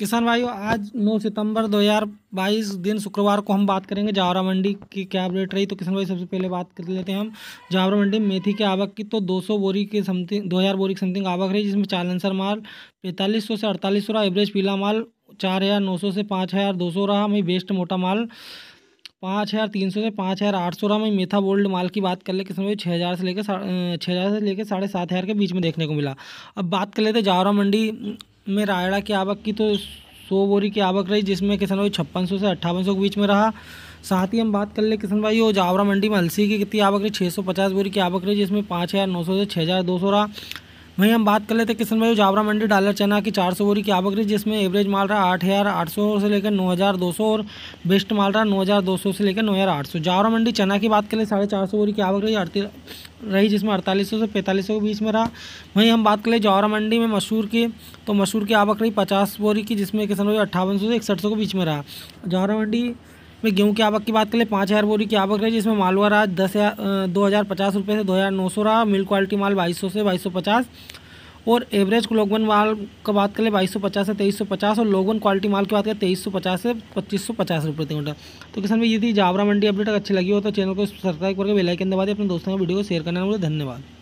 किसान भाइयों आज 9 सितंबर 2022 दिन शुक्रवार को हम बात करेंगे जावरा मंडी की क्या अपडेट रही तो किसान भाई सबसे पहले बात कर लेते हैं हम जावरा मंडी मेथी के आवक की तो 200 बोरी के समथिंग 2000 बोरी की समथिंग आवक रही जिसमें चालनसर माल पैंतालीस सौ से अड़तालीस सौ रहा एवरेज पीला माल चार हज़ार नौ सौ से पाँच हज़ार दो सौ रहा वहीं बेस्ट मोटा माल पाँच हज़ार तीन सौ से पाँच हज़ार आठ सौ रहा मैं मेथा बोल्ड माल की बात कर ले किसान भाई छः हज़ार से लेकर छः हज़ार से लेकर साढ़े सात हज़ार के बीच में देखने को मिला अब बात कर लेते जावरा मंडी में रायड़ा की आवक की तो सौ बोरी की आवक रही जिसमें किसान भाई छप्पन से अट्ठावन सौ के बीच में रहा साथ ही हम बात कर ले किसान भाई और जावरा मंडी में अलसी की कितनी आवक रही छः सौ पचास बोरी की आवक रही जिसमें पाँच हज़ार नौ सौ से छः हज़ार दो सौ रहा वहीं हम बात कर लेते किशन भाई जावरा मंडी डालर चना की चार सौ बोरी की आवक रही जिसमें एवरेज माल रहा आठ हज़ार आठ सौ से लेकर नौ हज़ार दो सौ और बेस्ट माल रहा नौ हज़ार दो सौ से लेकर नौ हज़ार आठ सौ जावरा मंडी चना की बात कर ले साढ़े चार सौ बोरी की आवक रही अड़तीस रही जिसमें अड़तालीस से पैंतालीस के बीच में रहा वहीं हम बात कर ले जावरा मंडी में मसूर की तो मसूर की आवक रही पचास बोरी की जिसमें किसान भाई अट्ठावन सौ से इकसठ सौ के बीच में रहा जावरा मंडी में गेहूं की आवक की बात करें पाँच हज़ार बोरी की आवक रही जिसमें मालवा रहा दस हज़ार दो हज़ार पचास रुपये से दो हज़ार नौ सौ रहा मिल क्वालिटी माल बाईस सौ से बाईस सौ पचास और एवरेज लोगवन माल का बात करें बाईस सौ पचास से तेईस सौ पचास और लोगवन क्वालिटी माल की बात करें तेईस सौ पचास से पच्चीस सौ पचास रुपये क्विंटल तो किसान में यदि जावरा मंडी अपडेट अच्छी लगी हो तो चैनल को सब्सक्राइब करके बेलाइकन दबा दें अपने दोस्तों को वीडियो को शेयर करना धन्यवाद